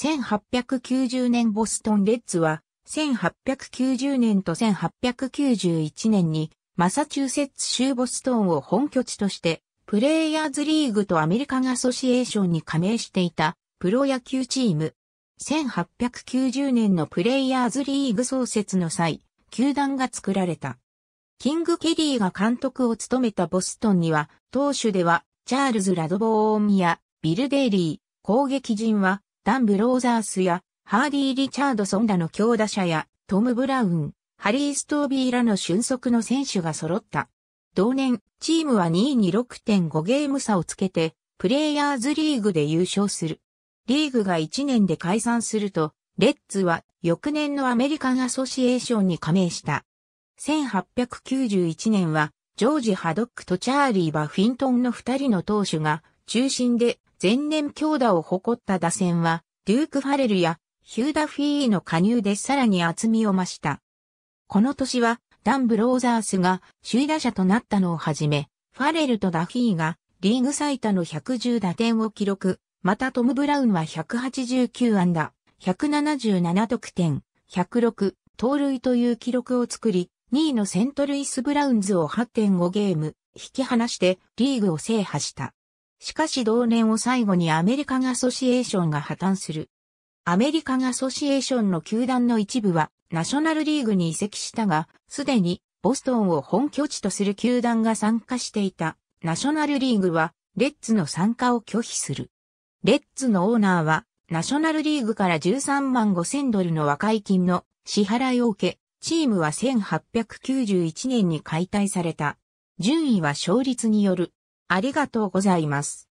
1890年ボストンレッツは、1890年と1891年に、マサチューセッツ州ボストンを本拠地として、プレイヤーズリーグとアメリカンアソシエーションに加盟していた、プロ野球チーム。1890年のプレイヤーズリーグ創設の際、球団が作られた。キング・ケリーが監督を務めたボストンには、投手では、チャールズ・ラドボーンやビル・デイリー、攻撃陣は、ダン・ブローザースや、ハーディー・リチャードソンらの強打者や、トム・ブラウン、ハリー・ストービーらの俊足の選手が揃った。同年、チームは2位に6.5ゲーム差をつけて、プレイヤーズリーグで優勝する。リーグが1年で解散すると、レッツは翌年のアメリカンアソシエーションに加盟した。1891年は、ジョージ・ハドックとチャーリー・バフィントンの2人の投手が中心で前年強打を誇った打線は、デューク・ファレルやヒューダ・フィーの加入でさらに厚みを増した。この年は、ダン・ブローザースが首位打者となったのをはじめ、ファレルとダフィーがリーグ最多の110打点を記録、またトム・ブラウンは189安打、177得点、106、盗塁という記録を作り、2位のセントルイス・ブラウンズを8.5ゲーム、引き離してリーグを制覇した。しかし同年を最後にアメリカガソシエーションが破綻する。アメリカガソシエーションの球団の一部はナショナルリーグに移籍したが、すでにボストンを本拠地とする球団が参加していたナショナルリーグはレッツの参加を拒否する。レッツのオーナーはナショナルリーグから13万5千ドルの和解金の支払いを受け、チームは1891年に解体された。順位は勝率による。ありがとうございます。